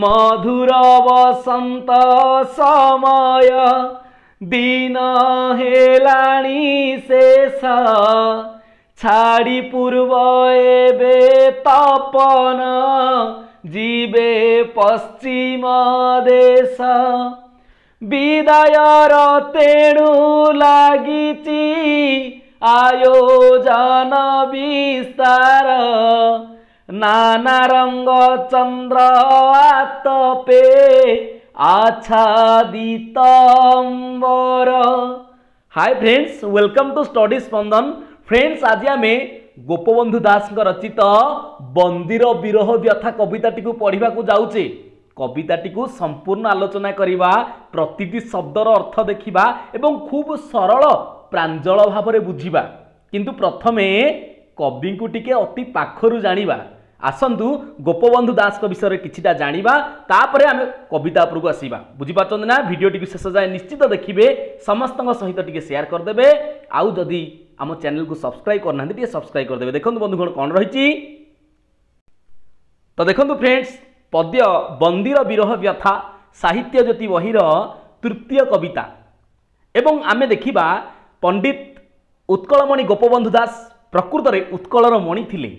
मधुर वसन्त समय दिन होला शेष छाडी पूर्व तपन जीवे पश्चिम देश विदय र तेणु लागिची आयोजन विस्तार নানা রঙ চন্দ্র আতপে আচ্ছাদিত hi friends welcome to study Spandan friends আজ আমি গোপবন্ধু দাসঙ্কর রচিত বন্দীর বিরহ ব্যথা কবিতাটি পড়া যাচ্ছে কবিতাটি সম্পূর্ণ আলোচনা করা প্রতিটি শব্দর অর্থ দেখা এবং খুব সরল প্রাঞ্জল ভাবে বুঝবা কিন্তু প্রথমে কবি টিকে অতি পাখর জাঁয়া ଆସନ୍ତୁ ଗୋପବନ୍ଧୁ ଦାସଙ୍କ ବିଷୟରେ କିଛିଟା ଜାଣିବା ତାପରେ ଆମେ କବିତା ଉପରକୁ ଆସିବା ବୁଝିପାରୁଛନ୍ତି ନା ଭିଡ଼ିଓଟିକୁ ଶେଷ ଯାଏ ନିଶ୍ଚିତ ଦେଖିବେ ସମସ୍ତଙ୍କ ସହିତ ଟିକେ ସେୟାର କରିଦେବେ ଆଉ ଯଦି ଆମ ଚ୍ୟାନେଲକୁ ସବସ୍କ୍ରାଇବ କରିନାହାନ୍ତି ଟିକେ ସବସ୍କ୍ରାଇବ କରିଦେବେ ଦେଖନ୍ତୁ ବନ୍ଧୁଗଣ କ'ଣ ରହିଛି ତ ଦେଖନ୍ତୁ ଫ୍ରେଣ୍ଡସ୍ ପଦ୍ୟ ବନ୍ଦୀର ବିରହ ବ୍ୟଥା ସାହିତ୍ୟ ଜ୍ୟୋତି ବହିର ତୃତୀୟ କବିତା ଏବଂ ଆମେ ଦେଖିବା ପଣ୍ଡିତ ଉତ୍କଳମଣି ଗୋପବନ୍ଧୁ ଦାସ ପ୍ରକୃତରେ ଉତ୍କଳର ମଣି ଥିଲେ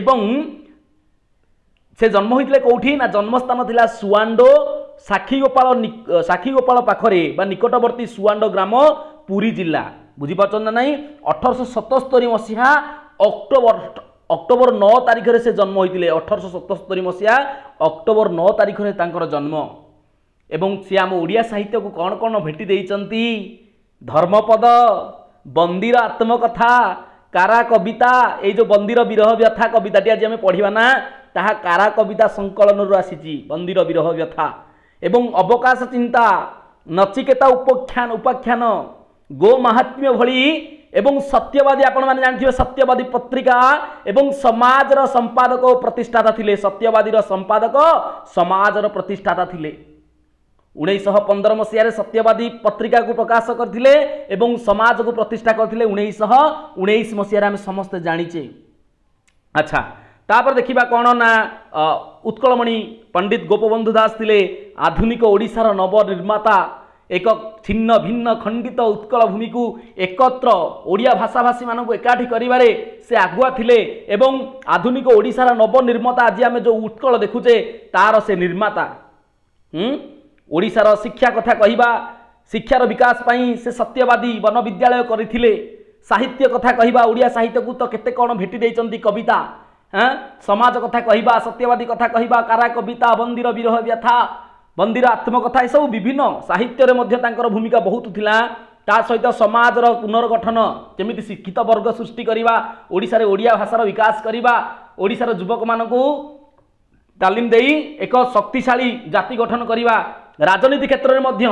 ଏବଂ ସେ ଜନ୍ମ ହୋଇଥିଲେ କେଉଁଠି ନା ଜନ୍ମସ୍ଥାନ ଥିଲା ସୁଆଣ୍ଡୋ ସାକ୍ଷୀଗୋପାଳ ସାକ୍ଷୀଗୋପାଳ ପାଖରେ ବା ନିକଟବର୍ତ୍ତୀ ସୁଆଣ୍ଡୋ ଗ୍ରାମ ପୁରୀ ଜିଲ୍ଲା ବୁଝିପାରୁଛନ୍ତି ନା ନାହିଁ ଅଠରଶହ ସତସ୍ତରୀ ମସିହା ଅକ୍ଟୋବର ଅକ୍ଟୋବର ନଅ ତାରିଖରେ ସେ ଜନ୍ମ ହୋଇଥିଲେ ଅଠରଶହ ସତସ୍ତରୀ ମସିହା ଅକ୍ଟୋବର ନଅ ତାରିଖରେ ତାଙ୍କର ଜନ୍ମ ଏବଂ ସେ ଆମ ଓଡ଼ିଆ ସାହିତ୍ୟକୁ କ'ଣ କ'ଣ ଭେଟି ଦେଇଛନ୍ତି ଧର୍ମପଦ ବନ୍ଦିର ଆତ୍ମକଥା କାରା କବିତା ଏଇ ଯେଉଁ ବନ୍ଦିର ବିରହ ବ୍ୟଥା କବିତାଟି ଆଜି ଆମେ ପଢ଼ିବା ନା ତାହା କାରା କବିତା ସଙ୍କଳନରୁ ଆସିଛି ବନ୍ଦୀର ବିରହ ବ୍ୟଥା ଏବଂ ଅବକାଶ ଚିନ୍ତା ନଚିକେତା ଉପଖ୍ୟାନ ଉପାଖ୍ୟାନ ଗୋ ମାହାତ୍ମ୍ୟ ଭଳି ଏବଂ ସତ୍ୟବାଦୀ ଆପଣମାନେ ଜାଣିଥିବେ ସତ୍ୟବାଦୀ ପତ୍ରିକା ଏବଂ ସମାଜର ସମ୍ପାଦକ ଓ ପ୍ରତିଷ୍ଠାତା ଥିଲେ ସତ୍ୟବାଦୀର ସମ୍ପାଦକ ସମାଜର ପ୍ରତିଷ୍ଠାତା ଥିଲେ ଉଣେଇଶହ ପନ୍ଦର ମସିହାରେ ସତ୍ୟବାଦୀ ପତ୍ରିକାକୁ ପ୍ରକାଶ କରିଥିଲେ ଏବଂ ସମାଜକୁ ପ୍ରତିଷ୍ଠା କରିଥିଲେ ଉଣେଇଶହ ଉଣେଇଶ ମସିହାରେ ଆମେ ସମସ୍ତେ ଜାଣିଛେ ଆଚ୍ଛା ତାପରେ ଦେଖିବା କ'ଣ ନା ଉତ୍କଳମଣି ପଣ୍ଡିତ ଗୋପବନ୍ଧୁ ଦାସ ଥିଲେ ଆଧୁନିକ ଓଡ଼ିଶାର ନବନିର୍ମାତା ଏକ ଛିନ୍ନ ଭିନ୍ନ ଖଣ୍ଡିତ ଉତ୍କଳ ଭୂମିକୁ ଏକତ୍ର ଓଡ଼ିଆ ଭାଷାଭାଷୀମାନଙ୍କୁ ଏକାଠି କରିବାରେ ସେ ଆଗୁଆ ଥିଲେ ଏବଂ ଆଧୁନିକ ଓଡ଼ିଶାର ନବନିର୍ମାତା ଆଜି ଆମେ ଯେଉଁ ଉତ୍କଳ ଦେଖୁଛେ ତା'ର ସେ ନିର୍ମାତା ଓଡ଼ିଶାର ଶିକ୍ଷା କଥା କହିବା ଶିକ୍ଷାର ବିକାଶ ପାଇଁ ସେ ସତ୍ୟବାଦୀ ବନ ବିଦ୍ୟାଳୟ କରିଥିଲେ ସାହିତ୍ୟ କଥା କହିବା ଓଡ଼ିଆ ସାହିତ୍ୟକୁ ତ କେତେ କ'ଣ ଭେଟି ଦେଇଛନ୍ତି କବିତା ସମାଜ କଥା କହିବା ସତ୍ୟବାଦୀ କଥା କହିବା କାରା କବିତା ବନ୍ଦୀର ବିରହ ବ୍ୟଥା ବନ୍ଦୀର ଆତ୍ମକଥା ଏସବୁ ବିଭିନ୍ନ ସାହିତ୍ୟରେ ମଧ୍ୟ ତାଙ୍କର ଭୂମିକା ବହୁତ ଥିଲା ତା ସହିତ ସମାଜର ପୁନର୍ଗଠନ ଯେମିତି ଶିକ୍ଷିତ ବର୍ଗ ସୃଷ୍ଟି କରିବା ଓଡ଼ିଶାରେ ଓଡ଼ିଆ ଭାଷାର ବିକାଶ କରିବା ଓଡ଼ିଶାର ଯୁବକମାନଙ୍କୁ ତାଲିମ ଦେଇ ଏକ ଶକ୍ତିଶାଳୀ ଜାତି ଗଠନ କରିବା ରାଜନୀତି କ୍ଷେତ୍ରରେ ମଧ୍ୟ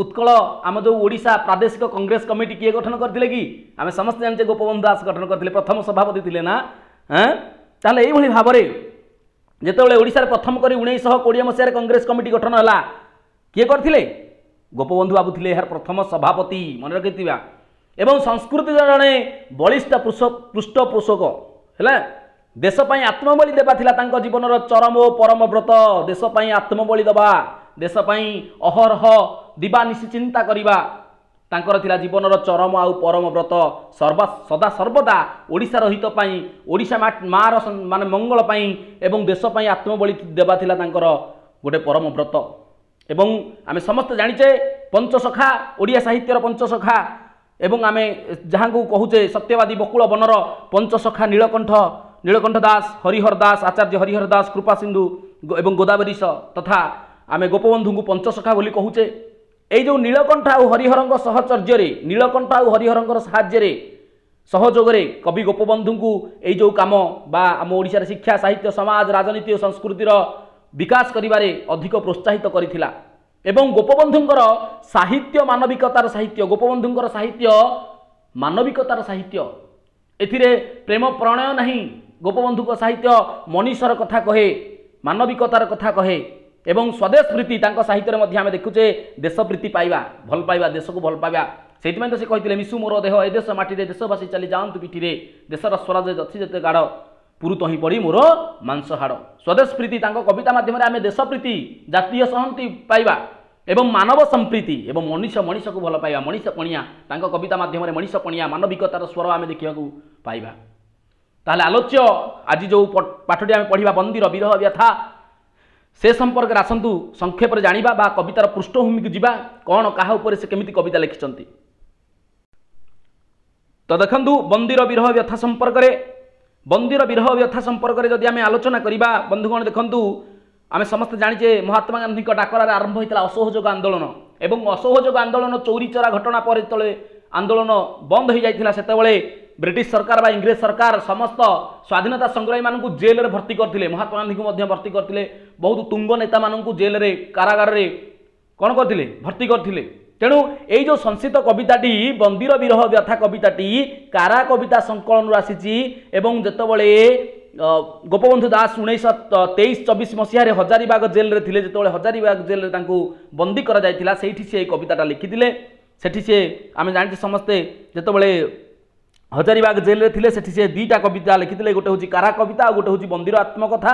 ଉତ୍କଳ ଆମ ଯେଉଁ ଓଡ଼ିଶା ପ୍ରାଦେଶିକ କଂଗ୍ରେସ କମିଟି କିଏ ଗଠନ କରିଥିଲେ କି ଆମେ ସମସ୍ତେ ଜାଣିଛେ ଗୋପବନ୍ଧୁ ଦାସ ଗଠନ କରିଥିଲେ ପ୍ରଥମ ସଭାପତି ଥିଲେ ନା ଏଁ ତାହେଲେ ଏଇଭଳି ଭାବରେ ଯେତେବେଳେ ଓଡ଼ିଶାରେ ପ୍ରଥମ କରି ଉଣେଇଶହ କୋଡ଼ିଏ ମସିହାରେ କଂଗ୍ରେସ କମିଟି ଗଠନ ହେଲା କିଏ କରିଥିଲେ ଗୋପବନ୍ଧୁ ବାବୁ ଥିଲେ ଏହାର ପ୍ରଥମ ସଭାପତି ମନେ ରଖିଥିବା ଏବଂ ସଂସ୍କୃତିର ଜଣେ ବଳିଷ୍ଠ ପୃଷ୍ଠପୋଷକ ହେଲା ଦେଶ ପାଇଁ ଆତ୍ମବଳି ଦେବା ଥିଲା ତାଙ୍କ ଜୀବନର ଚରମ ଓ ପରମ ବ୍ରତ ଦେଶ ପାଇଁ ଆତ୍ମବଳି ଦେବା ଦେଶ ପାଇଁ ଅହରହ ଦିବା ନିଶ୍ଚିନ୍ତା କରିବା ତାଙ୍କର ଥିଲା ଜୀବନର ଚରମ ଆଉ ପରମ ବ୍ରତ ସର୍ବା ସଦା ସର୍ବଦା ଓଡ଼ିଶାର ହିତ ପାଇଁ ଓଡ଼ିଶା ମାଆର ମାନେ ମଙ୍ଗଳ ପାଇଁ ଏବଂ ଦେଶ ପାଇଁ ଆତ୍ମବଳି ଦେବା ଥିଲା ତାଙ୍କର ଗୋଟେ ପରମ ବ୍ରତ ଏବଂ ଆମେ ସମସ୍ତେ ଜାଣିଛେ ପଞ୍ଚସଖା ଓଡ଼ିଆ ସାହିତ୍ୟର ପଞ୍ଚସଖା ଏବଂ ଆମେ ଯାହାଙ୍କୁ କହୁଛେ ସତ୍ୟବାଦୀ ବକୁଳ ବନର ପଞ୍ଚସଖା ନୀଳକଣ୍ଠ ନୀଳକଣ୍ଠ ଦାସ ହରିହର ଦାସ ଆଚାର୍ଯ୍ୟ ହରିହର ଦାସ କୃପା ସିନ୍ଧୁ ଏବଂ ସହ ତଥା ଆମେ ଗୋପବନ୍ଧୁଙ୍କୁ ପଞ୍ଚସଖା ବୋଲି କହୁଛେ ଏଇ ଯେଉଁ ନୀଳକଣ୍ଠ ଆଉ ହରିହରଙ୍କ ସହଚର୍ଯ୍ୟରେ ନୀଳକଣ୍ଠ ଆଉ ହରିହରଙ୍କର ସାହାଯ୍ୟରେ ସହଯୋଗରେ କବି ଗୋପବନ୍ଧୁଙ୍କୁ ଏଇ ଯେଉଁ କାମ ବା ଆମ ଓଡ଼ିଶାରେ ଶିକ୍ଷା ସାହିତ୍ୟ ସମାଜ ରାଜନୀତି ଓ ସଂସ୍କୃତିର ବିକାଶ କରିବାରେ ଅଧିକ ପ୍ରୋତ୍ସାହିତ କରିଥିଲା ଏବଂ ଗୋପବନ୍ଧୁଙ୍କର ସାହିତ୍ୟ ମାନବିକତାର ସାହିତ୍ୟ ଗୋପବନ୍ଧୁଙ୍କର ସାହିତ୍ୟ ମାନବିକତାର ସାହିତ୍ୟ ଏଥିରେ ପ୍ରେମ ପ୍ରଣୟ ନାହିଁ ଗୋପବନ୍ଧୁଙ୍କ ସାହିତ୍ୟ ମଣିଷର କଥା କହେ ମାନବିକତାର କଥା କହେ এবং স্বদেশ প্রীতি তাঙ্ক সাহিত্যের মধ্যে আমি দেখুছে দেশ প্রীতি পাইবা ভাল পাইবা দেশকু ভাল পাইবা সেই তো সে কে মিশু মোর দেহ এ দেশ মাটি দেশবাসী চালি যাওন্তু পিঠি দেশের স্বরাজ যথি যেতে গাড় পুরুত হি পড়ি মোর মাংস হাড় স্বদেশ প্রীতি তাঙ্ক কবিতা মাধ্যমে আমি দেশ প্রীতি জাতীয় সহন্তি পাইবা এবং মানব সম্প্রীতি এবং মনীষ মনীষকু ভাল পাইবা মনীষ পণিয়া তাঙ্ক কবিতা মাধ্যমে মনীষ পণিয়া মানবিকতার স্বর আমি দেখা পাইবা তাহলে আলোচ্য আজ যে পাঠটি আমি পড়া বন্দির বিরহ ব্যথা ସେ ସମ୍ପର୍କରେ ଆସନ୍ତୁ ସଂକ୍ଷେପରେ ଜାଣିବା ବା କବିତାର ପୃଷ୍ଠଭୂମିକୁ ଯିବା କ'ଣ କାହା ଉପରେ ସେ କେମିତି କବିତା ଲେଖିଛନ୍ତି ତ ଦେଖନ୍ତୁ ବନ୍ଦୀର ବିରହ ବ୍ୟଥା ସମ୍ପର୍କରେ ବନ୍ଦୀର ବିରହ ବ୍ୟଥା ସମ୍ପର୍କରେ ଯଦି ଆମେ ଆଲୋଚନା କରିବା ବନ୍ଧୁଗଣ ଦେଖନ୍ତୁ ଆମେ ସମସ୍ତେ ଜାଣିଛେ ମହାତ୍ମା ଗାନ୍ଧୀଙ୍କ ଡାକରାରେ ଆରମ୍ଭ ହୋଇଥିଲା ଅସହଯୋଗ ଆନ୍ଦୋଳନ ଏବଂ ଅସହଯୋଗ ଆନ୍ଦୋଳନ ଚୋରି ଚରା ଘଟଣା ପରେ ଯେତେବେଳେ ଆନ୍ଦୋଳନ ବନ୍ଦ ହୋଇଯାଇଥିଲା ସେତେବେଳେ ବ୍ରିଟିଶ ସରକାର ବା ଇଂରେଜ ସରକାର ସମସ୍ତ ସ୍ୱାଧୀନତା ସଂଗ୍ରାମୀମାନଙ୍କୁ ଜେଲରେ ଭର୍ତ୍ତି କରିଥିଲେ ମହାତ୍ମା ଗାନ୍ଧୀଙ୍କୁ ମଧ୍ୟ ଭର୍ତ୍ତି କରିଥିଲେ ବହୁତ ତୁଙ୍ଗ ନେତାମାନଙ୍କୁ ଜେଲରେ କାରାଗାରରେ କ'ଣ କରିଥିଲେ ଭର୍ତ୍ତି କରିଥିଲେ ତେଣୁ ଏଇ ଯେଉଁ ସଂସିତ କବିତାଟି ବନ୍ଦୀର ବିରହ ବ୍ୟଥା କବିତାଟି କାରା କବିତା ସଂକଳନରୁ ଆସିଛି ଏବଂ ଯେତେବେଳେ ଗୋପବନ୍ଧୁ ଦାସ ଉଣେଇଶହ ତେଇଶ ଚବିଶ ମସିହାରେ ହଜାରୀବାଗ ଜେଲରେ ଥିଲେ ଯେତେବେଳେ ହଜାରୀବାଗ ଜେଲରେ ତାଙ୍କୁ ବନ୍ଦୀ କରାଯାଇଥିଲା ସେଇଠି ସେ ଏଇ କବିତାଟା ଲେଖିଥିଲେ ସେଠି ସିଏ ଆମେ ଜାଣିଛୁ ସମସ୍ତେ ଯେତେବେଳେ ହଜାରିବାଗ ଜେଲରେ ଥିଲେ ସେଠି ସେ ଦୁଇଟା କବିତା ଲେଖିଥିଲେ ଗୋଟେ ହେଉଛି କାରା କବିତା ଆଉ ଗୋଟେ ହେଉଛି ବନ୍ଦିର ଆତ୍ମକଥା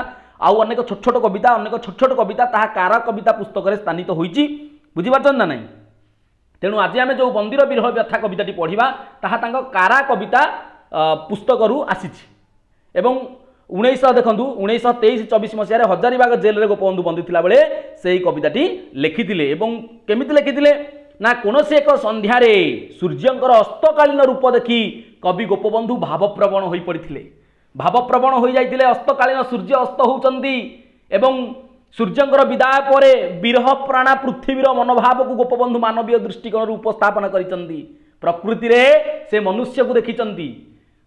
ଆଉ ଅନେକ ଛୋଟ ଛୋଟ କବିତା ଅନେକ ଛୋଟ ଛୋଟ କବିତା ତାହା କାରା କବିତା ପୁସ୍ତକରେ ସ୍ଥାନିତ ହୋଇଛି ବୁଝିପାରୁଛନ୍ତି ନା ନାହିଁ ତେଣୁ ଆଜି ଆମେ ଯେଉଁ ବନ୍ଦିର ବିରହ ବ୍ୟଥା କବିତାଟି ପଢ଼ିବା ତାହା ତାଙ୍କ କାରା କବିତା ପୁସ୍ତକରୁ ଆସିଛି ଏବଂ ଉଣେଇଶହ ଦେଖନ୍ତୁ ଉଣେଇଶହ ତେଇଶ ଚବିଶ ମସିହାରେ ହଜାରିବାଗ ଜେଲରେ ଗୋପବନ୍ଧୁ ବନ୍ଦୀ ଥିଲାବେଳେ ସେହି କବିତାଟି ଲେଖିଥିଲେ ଏବଂ କେମିତି ଲେଖିଥିଲେ ନା କୌଣସି ଏକ ସନ୍ଧ୍ୟାରେ ସୂର୍ଯ୍ୟଙ୍କର ଅସ୍ତକାଳୀନ ରୂପ ଦେଖି କବି ଗୋପବନ୍ଧୁ ଭାବପ୍ରବଣ ହୋଇପଡ଼ିଥିଲେ ଭାବପ୍ରବଣ ହୋଇଯାଇଥିଲେ ଅସ୍ତକାଳୀନ ସୂର୍ଯ୍ୟ ଅସ୍ତ ହେଉଛନ୍ତି ଏବଂ ସୂର୍ଯ୍ୟଙ୍କର ବିଦାୟ ପରେ ବିରହ ପ୍ରାଣା ପୃଥିବୀର ମନୋଭାବକୁ ଗୋପବନ୍ଧୁ ମାନବୀୟ ଦୃଷ୍ଟିକୋଣରୁ ଉପସ୍ଥାପନ କରିଛନ୍ତି ପ୍ରକୃତିରେ ସେ ମନୁଷ୍ୟକୁ ଦେଖିଛନ୍ତି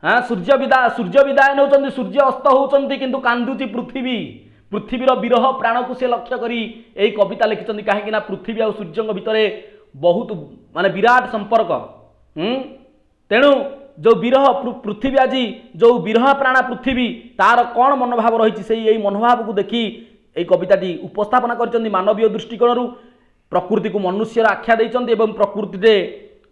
ହଁ ସୂର୍ଯ୍ୟ ବିଦା ସୂର୍ଯ୍ୟ ବିଦାୟ ନେଉଛନ୍ତି ସୂର୍ଯ୍ୟ ଅସ୍ତ ହେଉଛନ୍ତି କିନ୍ତୁ କାନ୍ଦୁଛି ପୃଥିବୀ ପୃଥିବୀର ବିରହ ପ୍ରାଣକୁ ସେ ଲକ୍ଷ୍ୟ କରି ଏହି କବିତା ଲେଖିଛନ୍ତି କାହିଁକିନା ପୃଥିବୀ ଆଉ ସୂର୍ଯ୍ୟଙ୍କ ଭିତରେ ବହୁତ ମାନେ ବିରାଟ ସମ୍ପର୍କ ତେଣୁ ଯେଉଁ ବିରହ ପୃଥିବୀ ଆଜି ଯେଉଁ ବିରହ ପ୍ରାଣା ପୃଥିବୀ ତାର କ'ଣ ମନୋଭାବ ରହିଛି ସେଇ ଏଇ ମନୋଭାବକୁ ଦେଖି ଏଇ କବିତାଟି ଉପସ୍ଥାପନା କରିଛନ୍ତି ମାନବୀୟ ଦୃଷ୍ଟିକୋଣରୁ ପ୍ରକୃତିକୁ ମନୁଷ୍ୟର ଆଖ୍ୟା ଦେଇଛନ୍ତି ଏବଂ ପ୍ରକୃତିରେ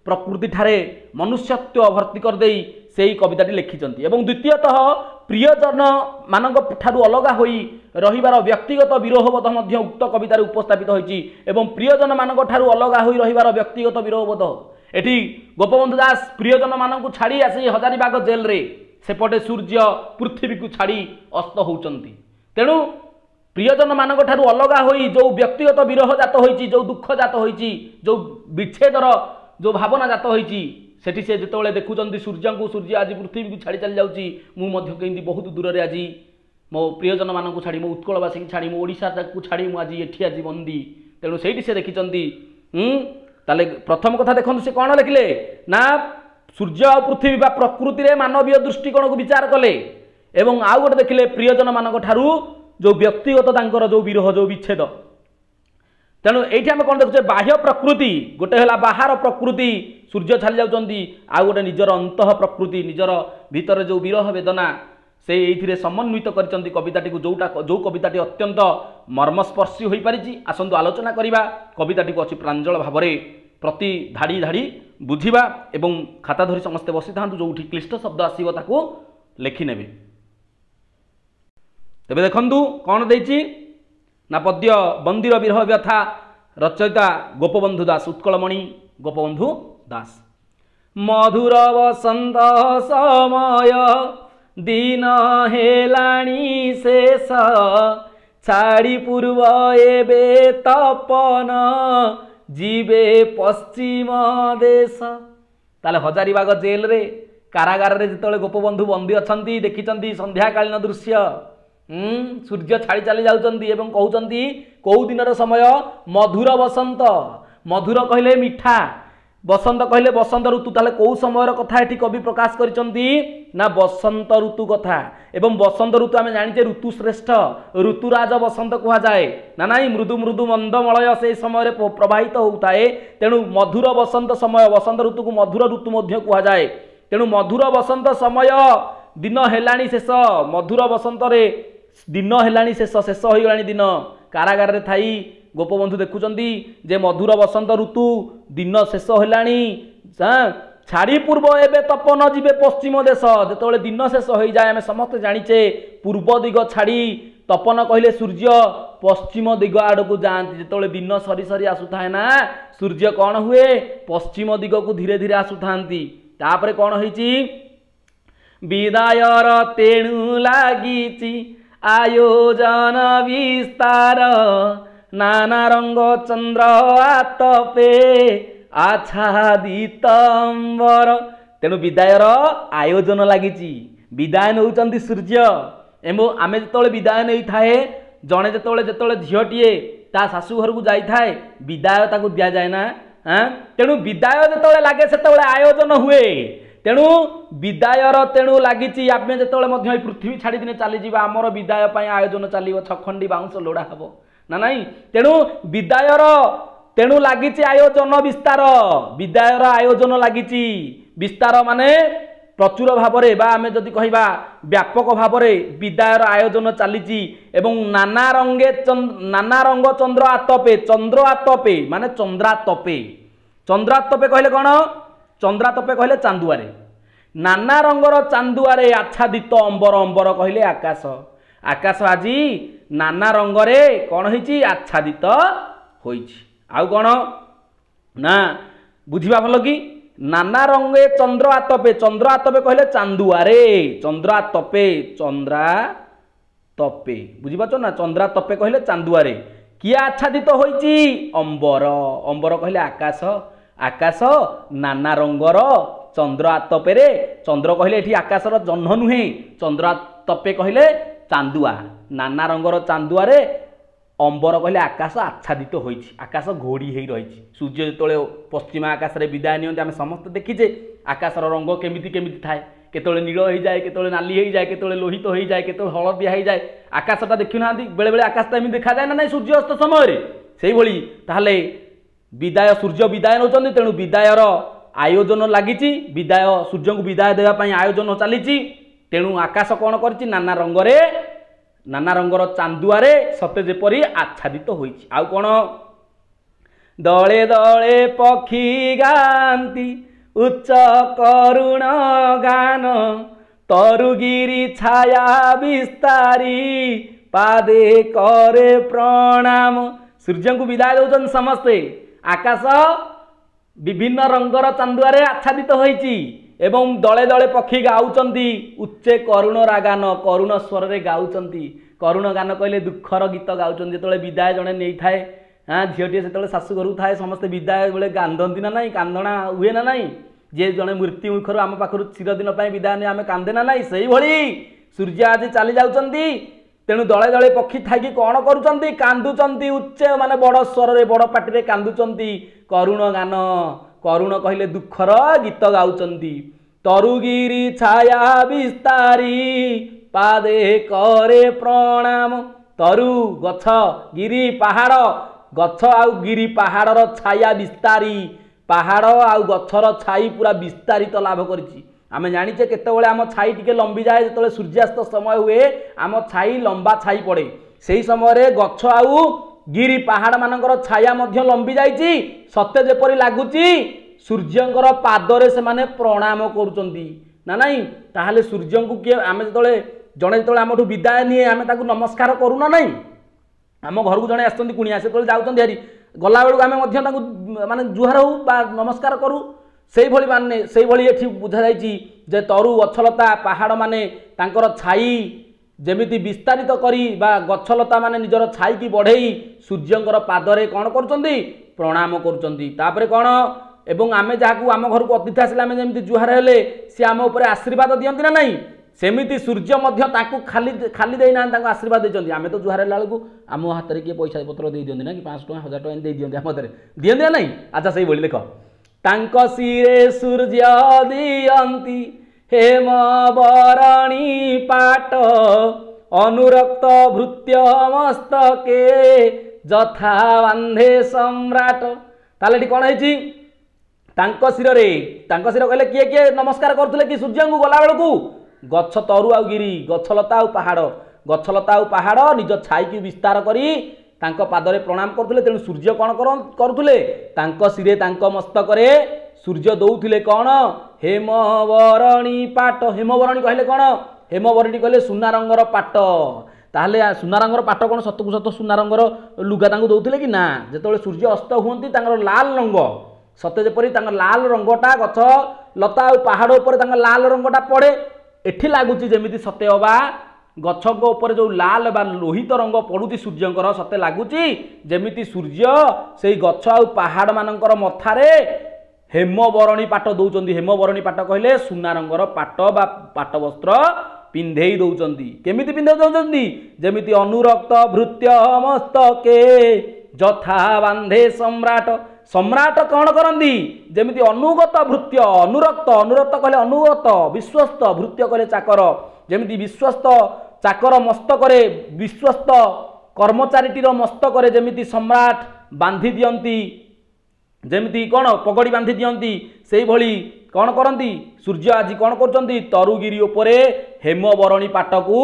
ପ୍ରକୃତିଠାରେ ମନୁଷ୍ୟତ୍ୱ ଭର୍ତ୍ତି କରିଦେଇ সেই কবিতাটি লিখিছেন এবং দ্বিতীয়ত প্রিয়জন মানুষ অলগা হয়ে রহবার ব্যক্তিগত বিরোহবোধ মধ্য উক্ত কবিতার উপস্থাপিত হয়েছে এবং প্রিয়জন মানুষ অলগা হয়ে রহবার ব্যক্তিগত বিরোহবোধ এটি গোপবন্ধু দাস প্রিয়জন মানুষ ছাড়ি আসি হজারিবাগ জেলরে সেপটে সূর্য পৃথিবীকে ছাড়ি অস্ত হচ্ছেন তেণু প্রিয়জন মানুষ অলগা হয়ে যে ব্যক্তিগত বিরহ জাত হয়েছি যে দুঃখ জাত হয়েছি যে বিচ্ছেদর যে ভাবনা হয়েছি ସେଠି ସେ ଯେତେବେଳେ ଦେଖୁଛନ୍ତି ସୂର୍ଯ୍ୟଙ୍କୁ ସୂର୍ଯ୍ୟ ଆଜି ପୃଥିବୀକୁ ଛାଡ଼ି ଚାଲିଯାଉଛି ମୁଁ ମଧ୍ୟ କେମିତି ବହୁତ ଦୂରରେ ଆଜି ମୋ ପ୍ରିୟଜନମାନଙ୍କୁ ଛାଡ଼ି ମୋ ଉତ୍କଳବାସୀଙ୍କୁ ଛାଡ଼ି ମୋ ଓଡ଼ିଶାକୁ ଛାଡ଼ି ମୁଁ ଆଜି ଏଠି ଆଜି ବନ୍ଦୀ ତେଣୁ ସେଇଠି ସେ ଦେଖିଛନ୍ତି ତାହେଲେ ପ୍ରଥମ କଥା ଦେଖନ୍ତୁ ସେ କ'ଣ ଲେଖିଲେ ନା ସୂର୍ଯ୍ୟ ଆଉ ପୃଥିବୀ ବା ପ୍ରକୃତିରେ ମାନବୀୟ ଦୃଷ୍ଟିକୋଣକୁ ବିଚାର କଲେ ଏବଂ ଆଉ ଗୋଟେ ଦେଖିଲେ ପ୍ରିୟଜନମାନଙ୍କ ଠାରୁ ଯେଉଁ ବ୍ୟକ୍ତିଗତ ତାଙ୍କର ଯେଉଁ ବିରହ ଯେଉଁ ବିଚ୍ଛେଦ ତେଣୁ ଏଇଠି ଆମେ କ'ଣ ଦେଖୁଛେ ବାହ୍ୟ ପ୍ରକୃତି ଗୋଟେ ହେଲା ବାହାର ପ୍ରକୃତି ସୂର୍ଯ୍ୟ ଛାଲି ଯାଉଛନ୍ତି ଆଉ ଗୋଟେ ନିଜର ଅନ୍ତଃ ପ୍ରକୃତି ନିଜର ଭିତରେ ଯେଉଁ ବିରହ ବେଦନା ସେ ଏଇଥିରେ ସମନ୍ୱିତ କରିଛନ୍ତି କବିତାଟିକୁ ଯେଉଁଟା ଯେଉଁ କବିତାଟି ଅତ୍ୟନ୍ତ ମର୍ମସ୍ପର୍ଶୀ ହୋଇପାରିଛି ଆସନ୍ତୁ ଆଲୋଚନା କରିବା କବିତାଟିକୁ ଅଛି ପ୍ରାଞ୍ଜଳ ଭାବରେ ପ୍ରତି ଧାଡ଼ି ଧାଡ଼ି ବୁଝିବା ଏବଂ ଖାତା ଧରି ସମସ୍ତେ ବସିଥାନ୍ତୁ ଯେଉଁଠି କ୍ଲିଷ୍ଟ ଶବ୍ଦ ଆସିବ ତାକୁ ଲେଖିନେବେ ତେବେ ଦେଖନ୍ତୁ କ'ଣ ଦେଇଛି ନା ପଦ୍ୟ ବନ୍ଦୀର ବିରହ ବ୍ୟଥା ରଚୟିତା ଗୋପବନ୍ଧୁ ଦାସ ଉତ୍କଳମଣି ଗୋପବନ୍ଧୁ ଦାସ ମଧୁର ବସନ୍ତ ସମୟ ଦିନ ହେଲାଣି ଶେଷ ଛାଡ଼ି ପୂର୍ବ ଏବେ ତପନ ଯିବେ ପଶ୍ଚିମ ଦେଶ ତାହେଲେ ହଜାରିବାଗ ଜେଲରେ କାରାଗାରରେ ଯେତେବେଳେ ଗୋପବନ୍ଧୁ ବନ୍ଦୀ ଅଛନ୍ତି ଦେଖିଛନ୍ତି ସନ୍ଧ୍ୟାକାଳୀନ ଦୃଶ୍ୟ ସୂର୍ଯ୍ୟ ଛାଡ଼ି ଚାଲି ଯାଉଛନ୍ତି ଏବଂ କହୁଛନ୍ତି କେଉଁ ଦିନର ସମୟ ମଧୁର ବସନ୍ତ ମଧୁର କହିଲେ ମିଠା ବସନ୍ତ କହିଲେ ବସନ୍ତ ଋତୁ ତାହେଲେ କେଉଁ ସମୟର କଥା ଏଠି କବି ପ୍ରକାଶ କରିଛନ୍ତି ନା ବସନ୍ତ ଋତୁ କଥା ଏବଂ ବସନ୍ତ ଋତୁ ଆମେ ଜାଣିଛେ ଋତୁ ଶ୍ରେଷ୍ଠ ଋତୁରାଜ ବସନ୍ତ କୁହାଯାଏ ନା ନାହିଁ ମୃଦୁ ମୃଦୁ ମନ୍ଦମଳୟ ସେହି ସମୟରେ ପ୍ରବାହିତ ହେଉଥାଏ ତେଣୁ ମଧୁର ବସନ୍ତ ସମୟ ବସନ୍ତ ଋତୁକୁ ମଧୁର ଋତୁ ମଧ୍ୟ କୁହାଯାଏ ତେଣୁ ମଧୁର ବସନ୍ତ ସମୟ ଦିନ ହେଲାଣି ଶେଷ ମଧୁର ବସନ୍ତରେ ଦିନ ହେଲାଣି ଶେଷ ଶେଷ ହୋଇଗଲାଣି ଦିନ କାରାଗାରରେ ଥାଇ ଗୋପବନ୍ଧୁ ଦେଖୁଛନ୍ତି ଯେ ମଧୁର ବସନ୍ତ ଋତୁ ଦିନ ଶେଷ ହେଲାଣି ଛାଡ଼ି ପୂର୍ବ ଏବେ ତପନ ଯିବେ ପଶ୍ଚିମ ଦେଶ ଯେତେବେଳେ ଦିନ ଶେଷ ହୋଇଯାଏ ଆମେ ସମସ୍ତେ ଜାଣିଛେ ପୂର୍ବ ଦିଗ ଛାଡ଼ି ତପନ କହିଲେ ସୂର୍ଯ୍ୟ ପଶ୍ଚିମ ଦିଗ ଆଡ଼କୁ ଯାଆନ୍ତି ଯେତେବେଳେ ଦିନ ସରି ସରି ଆସୁଥାଏ ନା ସୂର୍ଯ୍ୟ କ'ଣ ହୁଏ ପଶ୍ଚିମ ଦିଗକୁ ଧୀରେ ଧୀରେ ଆସୁଥାନ୍ତି ତାପରେ କ'ଣ ହେଇଛି ବିଦାୟର ତେଣୁ ଲାଗିଛି আয়োজন বিস্তার নানা রঙ্গ চন্দ্র আতপে আচ্ছাদিতম্বর ତେଣୁ ବିଦାୟର ଆୟୋଜନ ଲାଗିଛି ବିଦାୟ ନେଉଛନ୍ତି ସୂର୍ଯ୍ୟ ଏବଂ ଆମେ ଯେତେବେଳେ ବିଦାୟ ନେଇଥାଏ ଜଣେ ଯେତେବେଳେ ଯେତେବେଳେ ଝିଅଟିଏ ତା ଶାଶୁ ଘରକୁ ଯାଇଥାଏ ବିଦାୟ ତାକୁ ଦିଆଯାଏ ନା ତେଣୁ ବିଦାୟ ଯେତେବେଳେ ଲାଗେ ସେତେବେଳେ ଆୟୋଜନ ହୁଏ ତେଣୁ ବିଦାୟର ତେଣୁ ଲାଗିଛି ଆମେ ଯେତେବେଳେ ମଧ୍ୟ ଏଇ ପୃଥିବୀ ଛାଡ଼ିଦିନେ ଚାଲିଯିବା ଆମର ବିଦାୟ ପାଇଁ ଆୟୋଜନ ଚାଲିବ ଛଖଣ୍ଡି ବାଉଁଶ ଲୋଡ଼ା ହେବ ନା ନାହିଁ ତେଣୁ ବିଦାୟର ତେଣୁ ଲାଗିଛି ଆୟୋଜନ ବିସ୍ତାର ବିଦାୟର ଆୟୋଜନ ଲାଗିଛି ବିସ୍ତାର ମାନେ ପ୍ରଚୁର ଭାବରେ ବା ଆମେ ଯଦି କହିବା ବ୍ୟାପକ ଭାବରେ ବିଦାୟର ଆୟୋଜନ ଚାଲିଛି ଏବଂ ନାନା ରଙ୍ଗେ ନାନା ରଙ୍ଗ ଚନ୍ଦ୍ର ଆତପେ ଚନ୍ଦ୍ର ଆତପେ ମାନେ ଚନ୍ଦ୍ରାତପେ ଚନ୍ଦ୍ରାତପେ କହିଲେ କ'ଣ ଚନ୍ଦ୍ରାତପେ କହିଲେ ଚାନ୍ଦୁଆରେ ନାନା ରଙ୍ଗର ଚାନ୍ଦୁଆରେ ଆଚ୍ଛାଦିତ ଅମ୍ବର ଅମ୍ବର କହିଲେ ଆକାଶ ଆକାଶ ଆଜି ନାନା ରଙ୍ଗରେ କ'ଣ ହେଇଛି ଆଚ୍ଛାଦିତ ହୋଇଛି ଆଉ କ'ଣ ନା ବୁଝିବା ଭଲ କି ନାନା ରଙ୍ଗେ ଚନ୍ଦ୍ର ଆତପେ ଚନ୍ଦ୍ର ଆତପେ କହିଲେ ଚାନ୍ଦୁଆରେ ଚନ୍ଦ୍ର ଆତପେ ଚନ୍ଦ୍ରା ତପେ ବୁଝିପାରୁଛ ନା ଚନ୍ଦ୍ରା ତପେ କହିଲେ ଚାନ୍ଦୁଆରେ କିଏ ଆଚ୍ଛାଦିତ ହୋଇଛି ଅମ୍ବର ଅମ୍ବର କହିଲେ ଆକାଶ ଆକାଶ ନାନା ରଙ୍ଗର ଚନ୍ଦ୍ର ଆତପେରେ ଚନ୍ଦ୍ର କହିଲେ ଏଠି ଆକାଶର ଜହ୍ନ ନୁହେଁ ଚନ୍ଦ୍ର ଆତପେ କହିଲେ ଚାନ୍ଦୁଆ ନାନା ରଙ୍ଗର ଚାନ୍ଦୁଆରେ ଅମ୍ବର କହିଲେ ଆକାଶ ଆଚ୍ଛାଦିତ ହୋଇଛି ଆକାଶ ଘୋଡ଼ି ହୋଇ ରହିଛି ସୂର୍ଯ୍ୟ ଯେତେବେଳେ ପଶ୍ଚିମ ଆକାଶରେ ବିଦାୟ ନିଅନ୍ତି ଆମେ ସମସ୍ତେ ଦେଖିଛେ ଆକାଶର ରଙ୍ଗ କେମିତି କେମିତି ଥାଏ କେତେବେଳେ ନୀଳ ହୋଇଯାଏ କେତେବେଳେ ନାଲି ହୋଇଯାଏ କେତେବେଳେ ଲୋହିତ ହୋଇଯାଏ କେତେବେଳେ ହଳଦିଆ ହୋଇଯାଏ ଆକାଶଟା ଦେଖିନାହାନ୍ତି ବେଳେବେଳେ ଆକାଶଟା ଏମିତି ଦେଖାଯାଏ ନା ନାହିଁ ସୂର୍ଯ୍ୟାସ୍ତ ସମୟରେ ସେଇଭଳି ତାହେଲେ ବିଦାୟ ସୂର୍ଯ୍ୟ ବିଦାୟ ନେଉଛନ୍ତି ତେଣୁ ବିଦାୟର ଆୟୋଜନ ଲାଗିଛି ବିଦାୟ ସୂର୍ଯ୍ୟଙ୍କୁ ବିଦାୟ ଦେବା ପାଇଁ ଆୟୋଜନ ଚାଲିଛି ତେଣୁ ଆକାଶ କ'ଣ କରିଛି ନାନା ରଙ୍ଗରେ ନାନା ରଙ୍ଗର ଚାନ୍ଦୁଆରେ ସତେ ଯେପରି ଆଚ୍ଛାଦିତ ହୋଇଛି ଆଉ କ'ଣ ଦଳେ ଦଳେ ପକ୍ଷୀ ଗାନ୍ତି ଉଚ୍ଚ କରୁଣ ଗାନ ତରୁଗିରି ଛାୟା ବିସ୍ତାରି ପାଦେ କରେ ପ୍ରଣାମ ସୂର୍ଯ୍ୟଙ୍କୁ ବିଦାୟ ଦେଉଛନ୍ତି ସମସ୍ତେ আকাশ বিভিন্ন রঙর চান্দুয়ারে আচ্ছাদিত হয়েছি এবং দলে দলে পক্ষী গাউচন্তি উচ্চে করুণ রাগান করুণ স্বরে গাউচন্তি করুণ গান কহিলে দুঃখর গীত গাউচন্তি যেতবে বিদায় জনে নিয়ে থাকে হ্যাঁ ঝিওটিয়ে সেতবে শাশু ঘরু থাকে সমস্তে বিদায় বেড়ে কান্দতি না নাই কান্দনা হুয়ে না নাই যে জনে মৃত্যুমুখর আম পাখু চিরদিন বিদায় নিয়ে আমি কান্দে না নাই সেইভাবে সূর্য আজ চালি যাচ্ছেন ତେଣୁ ଦଳେ ଦଳେ ପକ୍ଷୀ ଥାଇକି କ'ଣ କରୁଛନ୍ତି କାନ୍ଦୁଛନ୍ତି ଉଚ୍ଚ ମାନେ ବଡ଼ ସ୍ୱରରେ ବଡ଼ ପାଟିରେ କାନ୍ଦୁଛନ୍ତି କରୁଣ ଗାନ କରୁଣ କହିଲେ ଦୁଃଖର ଗୀତ ଗାଉଛନ୍ତି ତରୁଗିରି ଛାୟା ବିସ୍ତାରି ପାଦେ କରେ ପ୍ରଣାମ ତରୁ ଗଛ ଗିରି ପାହାଡ଼ ଗଛ ଆଉ ଗିରି ପାହାଡ଼ର ଛାୟା ବିସ୍ତାରି ପାହାଡ଼ ଆଉ ଗଛର ଛାଇ ପୁରା ବିସ୍ତାରିତ ଲାଭ କରିଛି ଆମେ ଜାଣିଛେ କେତେବେଳେ ଆମ ଛାଇ ଟିକେ ଲମ୍ବିଯାଏ ଯେତେବେଳେ ସୂର୍ଯ୍ୟାସ୍ତ ସମୟ ହୁଏ ଆମ ଛାଇ ଲମ୍ବା ଛାଇ ପଡ଼େ ସେହି ସମୟରେ ଗଛ ଆଉ ଗିରି ପାହାଡ଼ମାନଙ୍କର ଛାୟା ମଧ୍ୟ ଲମ୍ବି ଯାଇଛି ସତେ ଯେପରି ଲାଗୁଛି ସୂର୍ଯ୍ୟଙ୍କର ପାଦରେ ସେମାନେ ପ୍ରଣାମ କରୁଛନ୍ତି ନା ନାହିଁ ତାହେଲେ ସୂର୍ଯ୍ୟଙ୍କୁ କିଏ ଆମେ ଯେତେବେଳେ ଜଣେ ଯେତେବେଳେ ଆମଠୁ ବିଦାୟ ନିଏ ଆମେ ତାକୁ ନମସ୍କାର କରୁ ନା ନାହିଁ ଆମ ଘରକୁ ଜଣେ ଆସୁଛନ୍ତି କୁଣିଆ ସେତେବେଳେ ଯାଉଛନ୍ତି ହାରି ଗଲାବେଳକୁ ଆମେ ମଧ୍ୟ ତାକୁ ମାନେ ଜୁହାର ହଉ ବା ନମସ୍କାର କରୁ ସେଇଭଳି ମାନେ ସେଇଭଳି ଏଠି ବୁଝାଯାଇଛି ଯେ ତରୁ ଗଛଲତା ପାହାଡ଼ମାନେ ତାଙ୍କର ଛାଇ ଯେମିତି ବିସ୍ତାରିତ କରି ବା ଗଛଲତାମାନେ ନିଜର ଛାଇକି ବଢ଼େଇ ସୂର୍ଯ୍ୟଙ୍କର ପାଦରେ କ'ଣ କରୁଛନ୍ତି ପ୍ରଣାମ କରୁଛନ୍ତି ତାପରେ କ'ଣ ଏବଂ ଆମେ ଯାହାକୁ ଆମ ଘରକୁ ଅତିଥି ଆସିଲେ ଆମେ ଯେମିତି ଜୁହାର ହେଲେ ସେ ଆମ ଉପରେ ଆଶୀର୍ବାଦ ଦିଅନ୍ତି ନା ନାହିଁ ସେମିତି ସୂର୍ଯ୍ୟ ମଧ୍ୟ ତାଙ୍କୁ ଖାଲି ଖାଲି ଦେଇନାହାନ୍ତି ତାଙ୍କୁ ଆଶୀର୍ବାଦ ଦେଇଛନ୍ତି ଆମେ ତ ଜୁହାର ହେଲା ବେଳକୁ ଆମ ହାତରେ କିଏ ପଇସା ପତ୍ର ଦେଇଦିଅନ୍ତି ନା କି ପାଞ୍ଚଶହ ଟଙ୍କା ହଜାର ଟଙ୍କା ଏମିତି ଦେଇଦିଅନ୍ତି ଆମ ହାତରେ ଦିଅନ୍ତି ନା ନାହିଁ ଆଚ୍ଛା ସେଇଭଳି ଦେଖ ତାଙ୍କ ଶିରେ ସୂର୍ଯ୍ୟ ଦିଅନ୍ତି ହେମ ବରଣୀ ପାଟ ଅନୁରକ୍ତ ଭୃତ୍ୟ ମସ୍ତକେ ଯଥା ବାନ୍ଧେ ସମ୍ରାଟ ତାହେଲେ ଏଠି କ'ଣ ହେଇଛି ତାଙ୍କ ଶିରରେ ତାଙ୍କ ଶିର କହିଲେ କିଏ କିଏ ନମସ୍କାର କରୁଥିଲେ କି ସୂର୍ଯ୍ୟଙ୍କୁ ଗଲାବେଳକୁ ଗଛ ତରୁ ଆଉ ଗିରି ଗଛଲତା ଆଉ ପାହାଡ଼ ଗଛଲତା ଆଉ ପାହାଡ଼ ନିଜ ଛାଇକୁ ବିସ୍ତାର କରି ତାଙ୍କ ପାଦରେ ପ୍ରଣାମ କରୁଥିଲେ ତେଣୁ ସୂର୍ଯ୍ୟ କ'ଣ କରୁଥିଲେ ତାଙ୍କ ଶିରେ ତାଙ୍କ ମସ୍ତକରେ ସୂର୍ଯ୍ୟ ଦେଉଥିଲେ କ'ଣ ହେମବରଣୀ ପାଟ ହେମବରଣୀ କହିଲେ କ'ଣ ହେମବରଣୀ କହିଲେ ସୁନା ରଙ୍ଗର ପାଟ ତାହେଲେ ସୁନା ରଙ୍ଗର ପାଟ କ'ଣ ସତକୁ ସତ ସୁନା ରଙ୍ଗର ଲୁଗା ତାଙ୍କୁ ଦେଉଥିଲେ କି ନା ଯେତେବେଳେ ସୂର୍ଯ୍ୟ ଅସ୍ତ ହୁଅନ୍ତି ତାଙ୍କର ଲାଲ ରଙ୍ଗ ସତେ ଯେପରି ତାଙ୍କ ଲାଲ ରଙ୍ଗଟା ଗଛ ଲତା ଆଉ ପାହାଡ଼ ଉପରେ ତାଙ୍କ ଲାଲ ରଙ୍ଗଟା ପଡ଼େ ଏଠି ଲାଗୁଛି ଯେମିତି ସତେ ଅବା ଗଛଙ୍କ ଉପରେ ଯେଉଁ ଲାଲ ବା ଲୋହିତ ରଙ୍ଗ ପଡ଼ୁଛି ସୂର୍ଯ୍ୟଙ୍କର ସତେ ଲାଗୁଛି ଯେମିତି ସୂର୍ଯ୍ୟ ସେଇ ଗଛ ଆଉ ପାହାଡ଼ମାନଙ୍କର ମଥାରେ ହେମବରଣୀ ପାଟ ଦେଉଛନ୍ତି ହେମବରଣୀ ପାଟ କହିଲେ ସୁନା ରଙ୍ଗର ପାଟ ବା ପାଟବସ୍ତ୍ର ପିନ୍ଧେଇ ଦେଉଛନ୍ତି କେମିତି ପିନ୍ଧେଇ ଦେଉଛନ୍ତି ଯେମିତି ଅନୁରକ୍ତ ଭୃତ୍ୟ ମସ୍ତକେ ଯଥା ବାନ୍ଧେ ସମ୍ରାଟ ସମ୍ରାଟ କ'ଣ କରନ୍ତି ଯେମିତି ଅନୁଗତ ଭୃତ୍ୟ ଅନୁରକ୍ତ ଅନୁରକ୍ତ କହିଲେ ଅନୁଗତ ବିଶ୍ୱସ୍ତ ଭୃତ୍ୟ କହିଲେ ଚାକର ଯେମିତି ବିଶ୍ୱସ୍ତ ଚାକର ମସ୍ତକରେ ବିଶ୍ୱସ୍ତ କର୍ମଚାରୀଟିର ମସ୍ତକରେ ଯେମିତି ସମ୍ରାଟ ବାନ୍ଧି ଦିଅନ୍ତି ଯେମିତି କ'ଣ ପଗଡ଼ି ବାନ୍ଧି ଦିଅନ୍ତି ସେଇଭଳି କ'ଣ କରନ୍ତି ସୂର୍ଯ୍ୟ ଆଜି କ'ଣ କରୁଛନ୍ତି ତରୁଗିରି ଉପରେ ହେମବରଣୀ ପାଟକୁ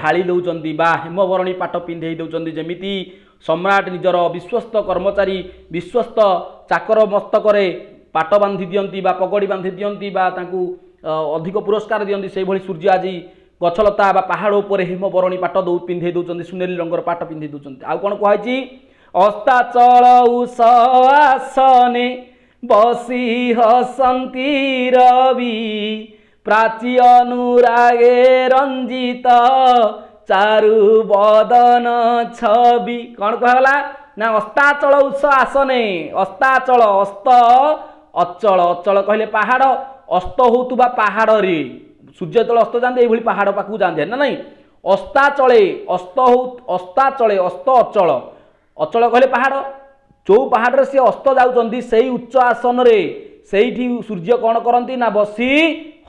ଢାଳି ଦେଉଛନ୍ତି ବା ହେମବରଣୀ ପାଟ ପିନ୍ଧେଇ ଦେଉଛନ୍ତି ଯେମିତି ସମ୍ରାଟ ନିଜର ବିଶ୍ୱସ୍ତ କର୍ମଚାରୀ ବିଶ୍ୱସ୍ତ ଚାକର ମସ୍ତକରେ ପାଟ ବାନ୍ଧି ଦିଅନ୍ତି ବା ପଗଡ଼ି ବାନ୍ଧି ଦିଅନ୍ତି ବା ତାଙ୍କୁ ଅଧିକ ପୁରସ୍କାର ଦିଅନ୍ତି ସେଇଭଳି ସୂର୍ଯ୍ୟ ଆଜି ଗଛଲତା ବା ପାହାଡ଼ ଉପରେ ହିମବରଣୀ ପାଟ ଦେଉ ପିନ୍ଧେଇ ଦେଉଛନ୍ତି ସୁନେଲି ରଙ୍ଗର ପାଟ ପିନ୍ଧେଇ ଦେଉଛନ୍ତି ଆଉ କ'ଣ କୁହାଯାଇଛି ଅସ୍ତାଚଳ ଆସନେ ବସି ହସନ୍ତି ରବି ପ୍ରାଚୀ ଅନୁରାଗେ ରଞ୍ଜିତ ଚାରୁ ବଦନ ଛବି କ'ଣ କୁହାଗଲା ନା ଅସ୍ତାଚଳ ଉସ ଆସନେ ଅସ୍ତାଚଳ ଅସ୍ତ ଅଚଳ ଅଚଳ କହିଲେ ପାହାଡ଼ ଅସ୍ତ ହେଉଥିବା ପାହାଡ଼ରେ ସୂର୍ଯ୍ୟତଳ ଅସ୍ତ ଯାଆନ୍ତି ଏଇଭଳି ପାହାଡ଼ ପାଖକୁ ଯାଆନ୍ତି ନା ନାହିଁ ଅସ୍ତାଚଳେ ଅସ୍ତ ହଉ ଅସ୍ତାଚଳେ ଅସ୍ତ ଅଚଳ ଅଚଳ କହିଲେ ପାହାଡ଼ ଯେଉଁ ପାହାଡ଼ରେ ସିଏ ଅସ୍ତ ଯାଉଛନ୍ତି ସେଇ ଉଚ୍ଚ ଆସନରେ ସେଇଠି ସୂର୍ଯ୍ୟ କ'ଣ କରନ୍ତି ନା ବସି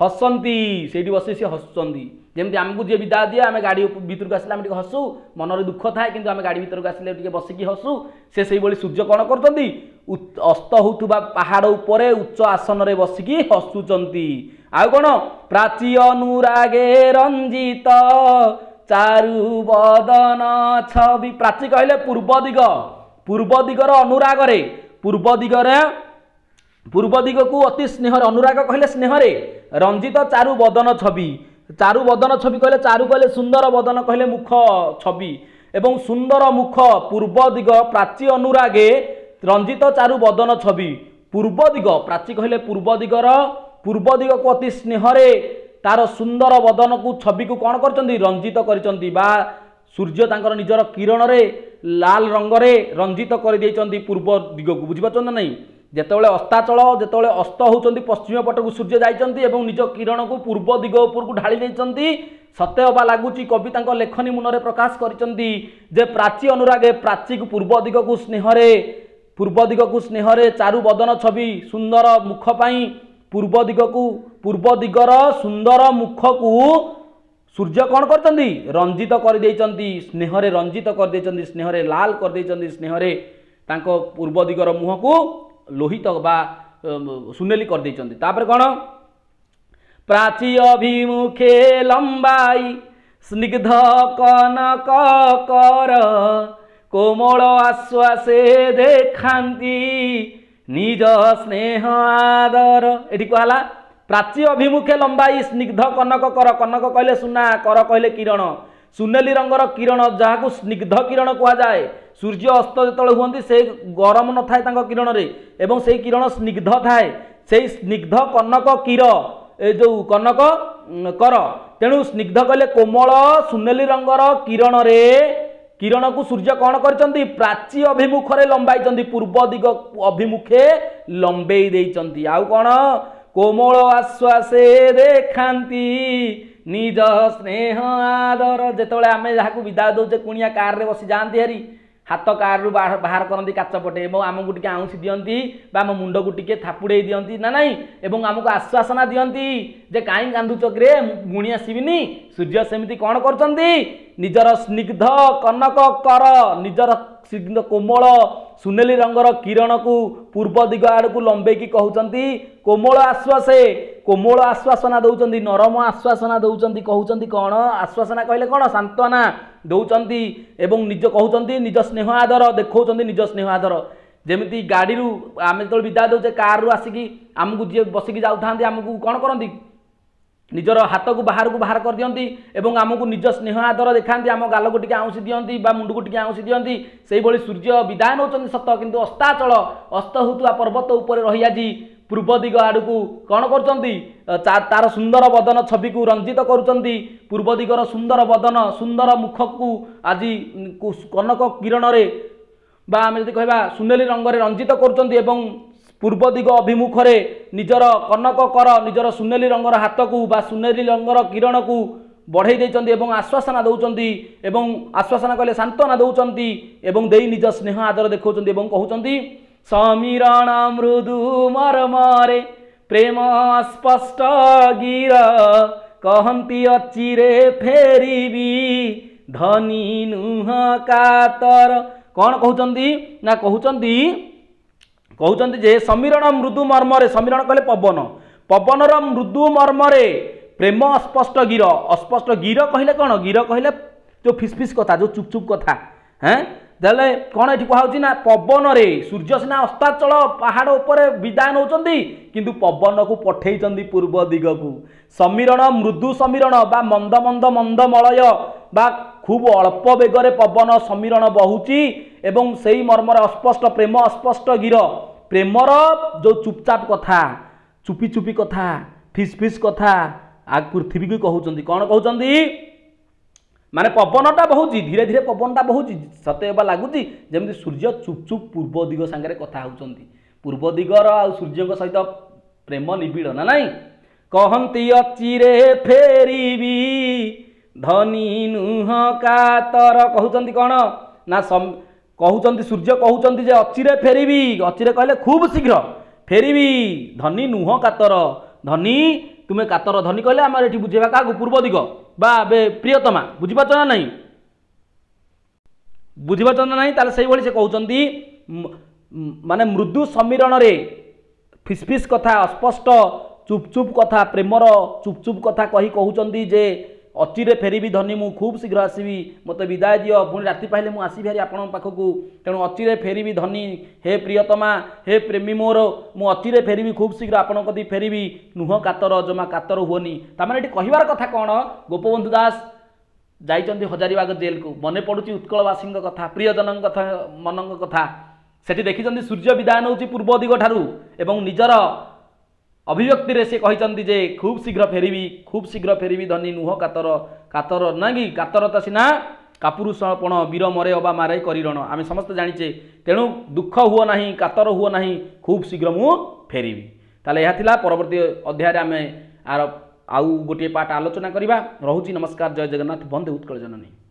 ହସନ୍ତି ସେଇଠି ବସି ସିଏ ହସୁଛନ୍ତି ଯେମିତି ଆମକୁ ଯିଏ ବିଦା ଦିଏ ଆମେ ଗାଡ଼ି ଭିତରକୁ ଆସିଲେ ଆମେ ଟିକେ ହସୁ ମନରେ ଦୁଃଖ ଥାଏ କିନ୍ତୁ ଆମେ ଗାଡ଼ି ଭିତରକୁ ଆସିଲେ ଟିକେ ବସିକି ହସୁ ସେ ସେଇଭଳି ସୂର୍ଯ୍ୟ କ'ଣ କରୁଛନ୍ତି ଅସ୍ତ ହେଉଥିବା ପାହାଡ଼ ଉପରେ ଉଚ୍ଚ ଆସନରେ ବସିକି ହସୁଛନ୍ତି ଆଉ କ'ଣ ପ୍ରାଚୀ ଅନୁରାଗେ ରଞ୍ଜିତ ଚାରୁ ବଦନ ଛବି ପ୍ରାଚୀ କହିଲେ ପୂର୍ବ ଦିଗ ପୂର୍ବ ଦିଗର ଅନୁରାଗରେ ପୂର୍ବ ଦିଗରେ ପୂର୍ବ ଦିଗକୁ ଅତି ସ୍ନେହରେ ଅନୁରାଗ କହିଲେ ସ୍ନେହରେ ରଞ୍ଜିତ ଚାରୁ ବଦନ ଛବି ଚାରୁ ବଦନ ଛବି କହିଲେ ଚାରୁ କହିଲେ ସୁନ୍ଦର ବଦନ କହିଲେ ମୁଖ ଛବି ଏବଂ ସୁନ୍ଦର ମୁଖ ପୂର୍ବ ଦିଗ ପ୍ରାଚୀ ଅନୁରାଗେ ରଞ୍ଜିତ ଚାରୁ ବଦନ ଛବି ପୂର୍ବ ଦିଗ ପ୍ରାଚୀ କହିଲେ ପୂର୍ବ ଦିଗର ପୂର୍ବ ଦିଗକୁ ଅତି ସ୍ନେହରେ ତା'ର ସୁନ୍ଦର ବଦନକୁ ଛବିକୁ କ'ଣ କରିଛନ୍ତି ରଞ୍ଜିତ କରିଛନ୍ତି ବା ସୂର୍ଯ୍ୟ ତାଙ୍କର ନିଜର କିରଣରେ ଲାଲ ରଙ୍ଗରେ ରଞ୍ଜିତ କରିଦେଇଛନ୍ତି ପୂର୍ବ ଦିଗକୁ ବୁଝିପାରୁଛନ୍ତି ନା ନାହିଁ ଯେତେବେଳେ ଅସ୍ତାଚଳ ଯେତେବେଳେ ଅସ୍ତ ହେଉଛନ୍ତି ପଶ୍ଚିମ ପଟକୁ ସୂର୍ଯ୍ୟ ଯାଇଛନ୍ତି ଏବଂ ନିଜ କିରଣକୁ ପୂର୍ବ ଦିଗ ଉପରକୁ ଢାଳି ଦେଇଛନ୍ତି ସତେ ଅବା ଲାଗୁଛି କବି ତାଙ୍କ ଲେଖନୀ ମୁନରେ ପ୍ରକାଶ କରିଛନ୍ତି ଯେ ପ୍ରାଚୀ ଅନୁରାଗେ ପ୍ରାଚୀକୁ ପୂର୍ବ ଦିଗକୁ ସ୍ନେହରେ ପୂର୍ବ ଦିଗକୁ ସ୍ନେହରେ ଚାରୁ ବଦନ ଛବି ସୁନ୍ଦର ମୁଖ ପାଇଁ ପୂର୍ବ ଦିଗକୁ ପୂର୍ବ ଦିଗର ସୁନ୍ଦର ମୁଖକୁ ସୂର୍ଯ୍ୟ କ'ଣ କରିଛନ୍ତି ରଞ୍ଜିତ କରିଦେଇଛନ୍ତି ସ୍ନେହରେ ରଞ୍ଜିତ କରିଦେଇଛନ୍ତି ସ୍ନେହରେ ଲାଲ କରିଦେଇଛନ୍ତି ସ୍ନେହରେ ତାଙ୍କ ପୂର୍ବ ଦିଗର ମୁହଁକୁ ଲୋହିତ ବା ସୁନେଲି କରିଦେଇଛନ୍ତି ତାପରେ କ'ଣ ପ୍ରାଚୀ ଅଭିମୁଖେ ଲମ୍ବାଇ ସ୍ନିଗ୍ଧ କନକ କର କୋମଳ ଆଶ୍ୱାସେ ଦେଖାନ୍ତି ନିଜ ସ୍ନେହ ଆଦର ଏଠି କୁହାଲା ପ୍ରାଚୀ ଅଭିମୁଖେ ଲମ୍ବାଇ ସ୍ନିଗ୍ଧ କନକ କର କନକ କହିଲେ ସୁନା କର କହିଲେ କିରଣ ସୁନେଲି ରଙ୍ଗର କିରଣ ଯାହାକୁ ସ୍ନିଗ୍ଧ କିରଣ କୁହାଯାଏ ସୂର୍ଯ୍ୟ ଅସ୍ତ ଯେତେବେଳେ ହୁଅନ୍ତି ସେ ଗରମ ନଥାଏ ତାଙ୍କ କିରଣରେ ଏବଂ ସେହି କିରଣ ସ୍ନିଗ୍ଧ ଥାଏ ସେହି ସ୍ନିଗ୍ଧ କନକ କିର ଏ ଯେଉଁ କନକ କର ତେଣୁ ସ୍ନିଗ୍ଧ କହିଲେ କୋମଳ ସୁନେଲି ରଙ୍ଗର କିରଣରେ କିରଣକୁ ସୂର୍ଯ୍ୟ କ'ଣ କରିଛନ୍ତି ପ୍ରାଚୀ ଅଭିମୁଖରେ ଲମ୍ବାଇଛନ୍ତି ପୂର୍ବ ଦିଗ ଅଭିମୁଖେ ଲମ୍ବେଇ ଦେଇଛନ୍ତି ଆଉ କ'ଣ କୋମଳ ଆଶ୍ୱାସେ ଦେଖାନ୍ତି ନିଜ ସ୍ନେହ ଆଦର ଯେତେବେଳେ ଆମେ ଯାହାକୁ ବିଦାୟ ଦେଉଛେ କୁଣିଆ କାର୍ରେ ବସି ଯାଆନ୍ତି ହାରି ହାତ କାର୍ରୁ ବାହାର କରନ୍ତି କାଚ ପଟେ ଏବଂ ଆମକୁ ଟିକେ ଆଉଁସି ଦିଅନ୍ତି ବା ଆମ ମୁଣ୍ଡକୁ ଟିକେ ଥାପୁଡ଼େଇ ଦିଅନ୍ତି ନା ନାହିଁ ଏବଂ ଆମକୁ ଆଶ୍ୱାସନା ଦିଅନ୍ତି ଯେ କାହିଁ କାନ୍ଧୁ ଚକରେ ଗୁଣି ଆସିବିନି ସୂର୍ଯ୍ୟ ସେମିତି କ'ଣ କରୁଛନ୍ତି ନିଜର ସ୍ନିଗ୍ଧ କନକ କର ନିଜର କୋମଳ ସୁନେଲି ରଙ୍ଗର କିରଣକୁ ପୂର୍ବ ଦିଗ ଆଡ଼କୁ ଲମ୍ବେଇକି କହୁଛନ୍ତି କୋମଳ ଆଶ୍ୱାସେ କୋମଳ ଆଶ୍ୱାସନା ଦେଉଛନ୍ତି ନରମ ଆଶ୍ୱାସନା ଦେଉଛନ୍ତି କହୁଛନ୍ତି କ'ଣ ଆଶ୍ୱାସନା କହିଲେ କ'ଣ ସାନ୍ତ୍ୱନା ଦେଉଛନ୍ତି ଏବଂ ନିଜ କହୁଛନ୍ତି ନିଜ ସ୍ନେହ ଆଦର ଦେଖାଉଛନ୍ତି ନିଜ ସ୍ନେହ ଆଦର ଯେମିତି ଗାଡ଼ିରୁ ଆମେ ଯେତେବେଳେ ବିଦାୟ ଦେଉଛେ କାର୍ରୁ ଆସିକି ଆମକୁ ଯିଏ ବସିକି ଯାଉଥାନ୍ତି ଆମକୁ କ'ଣ କରନ୍ତି ନିଜର ହାତକୁ ବାହାରକୁ ବାହାର କରିଦିଅନ୍ତି ଏବଂ ଆମକୁ ନିଜ ସ୍ନେହ ଆଦର ଦେଖାନ୍ତି ଆମ ଗାଲକୁ ଟିକେ ଆଉଁସି ଦିଅନ୍ତି ବା ମୁଣ୍ଡକୁ ଟିକେ ଆଉଁସି ଦିଅନ୍ତି ସେଇଭଳି ସୂର୍ଯ୍ୟ ବିଦାୟ ନେଉଛନ୍ତି ସତ କିନ୍ତୁ ଅସ୍ତାଚଳ ଅସ୍ତ ହେଉଥିବା ପର୍ବତ ଉପରେ ରହି ଆଜି ପୂର୍ବ ଦିଗ ଆଡ଼କୁ କ'ଣ କରୁଛନ୍ତି ତା'ର ସୁନ୍ଦର ବଦନ ଛବିକୁ ରଞ୍ଜିତ କରୁଛନ୍ତି ପୂର୍ବ ଦିଗର ସୁନ୍ଦର ବଦନ ସୁନ୍ଦର ମୁଖକୁ ଆଜି କନକ କିରଣରେ ବା ଆମେ ଯଦି କହିବା ସୁନେଲି ରଙ୍ଗରେ ରଞ୍ଜିତ କରୁଛନ୍ତି ଏବଂ ପୂର୍ବ ଦିଗ ଅଭିମୁଖରେ ନିଜର କନକ କର ନିଜର ସୁନେଲି ରଙ୍ଗର ହାତକୁ ବା ସୁନେଲି ରଙ୍ଗର କିରଣକୁ ବଢ଼େଇ ଦେଇଛନ୍ତି ଏବଂ ଆଶ୍ୱାସନା ଦେଉଛନ୍ତି ଏବଂ ଆଶ୍ୱାସନା କହିଲେ ସାନ୍ତ୍ୱନା ଦେଉଛନ୍ତି ଏବଂ ଦେଇ ନିଜ ସ୍ନେହ ଆଦର ଦେଖାଉଛନ୍ତି ଏବଂ କହୁଛନ୍ତି ಸಮೀರಾಣ ಮೃದು ಮರಮಾರೆ ಪ್ರೇಮಾಸ್ಪಷ್ಟ ಗಿರ କହନ୍ତି ଅଚିରେ ଫେରିବି ଧନୀ ନୁହଁ କାତର କ'ଣ କହୁଛନ୍ତି ନା କହୁଛନ୍ତି କହୁଛନ୍ତି ଯେ ସମୀରଣ ମୃଦୁ ମର୍ମରେ ସମୀରଣ କହିଲେ ପବନ ପବନର ମୃଦୁ ମର୍ମରେ ପ୍ରେମ ଅସ୍ପଷ୍ଟ ଗିର ଅସ୍ପଷ୍ଟ ଗିର କହିଲେ କ'ଣ ଗିର କହିଲେ ଯେଉଁ ଫିସ୍ଫିସ୍ କଥା ଯେଉଁ ଚୁପ୍ ଚୁପ୍ କଥା ହେଁ ତାହେଲେ କ'ଣ ଏଠି କୁହାଯାଉଛି ନା ପବନରେ ସୂର୍ଯ୍ୟ ସିନା ଅସ୍ତାଚଳ ପାହାଡ଼ ଉପରେ ବିଦାୟ ନେଉଛନ୍ତି କିନ୍ତୁ ପବନକୁ ପଠେଇଛନ୍ତି ପୂର୍ବ ଦିଗକୁ ସମୀରଣ ମୃଦୁ ସମୀରଣ ବା ମନ୍ଦ ମନ୍ଦ ମନ୍ଦ ମଳୟ ବା ଖୁବ୍ ଅଳ୍ପ ବେଗରେ ପବନ ସମୀରଣ ବହୁଛି ଏବଂ ସେଇ ମର୍ମରେ ଅସ୍ପଷ୍ଟ ପ୍ରେମ ଅସ୍ପଷ୍ଟ ଗିର ପ୍ରେମର ଯେଉଁ ଚୁପଚାପ କଥା ଚୁପି ଚୁପି କଥା ଫିସ୍ ଫିସ୍ କଥା ଆ ପୃଥିବୀକୁ କହୁଛନ୍ତି କ'ଣ କହୁଛନ୍ତି ମାନେ ପବନଟା ବହୁଛି ଧୀରେ ଧୀରେ ପବନଟା ବହୁଛି ସତେ ଏବେ ଲାଗୁଛି ଯେମିତି ସୂର୍ଯ୍ୟ ଚୁପ୍ ଚୁପ୍ ପୂର୍ବ ଦିଗ ସାଙ୍ଗରେ କଥା ହେଉଛନ୍ତି ପୂର୍ବ ଦିଗର ଆଉ ସୂର୍ଯ୍ୟଙ୍କ ସହିତ ପ୍ରେମ ନିବିଡ଼ ନା ନାହିଁ କହନ୍ତି ଅଚିରେ ଫେରିବି ଧନୀ ନୁହ କାତର କହୁଛନ୍ତି କ'ଣ ନା କହୁଛନ୍ତି ସୂର୍ଯ୍ୟ କହୁଛନ୍ତି ଯେ ଅଚିରେ ଫେରିବି ଅଚିରେ କହିଲେ ଖୁବ୍ ଶୀଘ୍ର ଫେରିବି ଧନୀ ନୁହ କାତର ଧନୀ ତୁମେ କାତର ଧନୀ କହିଲେ ଆମର ଏଠି ବୁଝେଇବା କାହାକୁ ପୂର୍ବ ଦିଗ ବା ପ୍ରିୟତମା ବୁଝିପାରୁଛ ନା ନାହିଁ ବୁଝିପାରୁଛ ନା ନାହିଁ ତାହେଲେ ସେହିଭଳି ସେ କହୁଛନ୍ତି ମାନେ ମୃଦୁ ସମୀରଣରେ ଫିସ୍ଫିସ୍ କଥା ଅସ୍ପଷ୍ଟ ଚୁପ୍ ଚୁପ୍ କଥା ପ୍ରେମର ଚୁପ୍ ଚୁପ୍ କଥା କହି କହୁଛନ୍ତି ଯେ ଅଚିରେ ଫେରିବି ଧନୀ ମୁଁ ଖୁବ୍ ଶୀଘ୍ର ଆସିବି ମୋତେ ବିଦାୟ ଦିଅ ପୁଣି ରାତି ପାଇଲେ ମୁଁ ଆସିବି ହେରି ଆପଣଙ୍କ ପାଖକୁ ତେଣୁ ଅଚିରେ ଫେରିବି ଧନୀ ହେ ପ୍ରିୟତମା ହେ ପ୍ରେମୀ ମୋର ମୁଁ ଅଚିରେ ଫେରିବି ଖୁବ୍ ଶୀଘ୍ର ଆପଣଙ୍କ କତି ଫେରିବି ନୁହ କାତର ଜମା କାତର ହୁଅନି ତାମାନେ ଏଠି କହିବାର କଥା କ'ଣ ଗୋପବନ୍ଧୁ ଦାସ ଯାଇଛନ୍ତି ହଜାରିବାଗ ଜେଲ୍କୁ ମନେ ପଡ଼ୁଛି ଉତ୍କଳବାସୀଙ୍କ କଥା ପ୍ରିୟଜନଙ୍କ କଥା ମନଙ୍କ କଥା ସେଠି ଦେଖିଛନ୍ତି ସୂର୍ଯ୍ୟ ବିଦାୟ ନେଉଛି ପୂର୍ବ ଦିଗଠାରୁ ଏବଂ ନିଜର ଅଭିବ୍ୟକ୍ତିରେ ସେ କହିଛନ୍ତି ଯେ ଖୁବ୍ ଶୀଘ୍ର ଫେରିବି ଖୁବ୍ ଶୀଘ୍ର ଫେରିବି ଧନୀ ନୁହଁ କାତର କାତର ନା କି କାତରତା ସିନା କାପୁରୁଷପଣ ବୀର ମରେ ଅବା ମାରେ କରିରଣ ଆମେ ସମସ୍ତେ ଜାଣିଛେ ତେଣୁ ଦୁଃଖ ହୁଅ ନାହିଁ କାତର ହୁଅ ନାହିଁ ଖୁବ୍ ଶୀଘ୍ର ମୁଁ ଫେରିବି ତାହେଲେ ଏହା ଥିଲା ପରବର୍ତ୍ତୀ ଅଧ୍ୟାୟରେ ଆମେ ଆର ଆଉ ଗୋଟିଏ ପାଠ ଆଲୋଚନା କରିବା ରହୁଛି ନମସ୍କାର ଜୟ ଜଗନ୍ନାଥ ବନ୍ଦେ ଉତ୍କଳ ଜନନୀ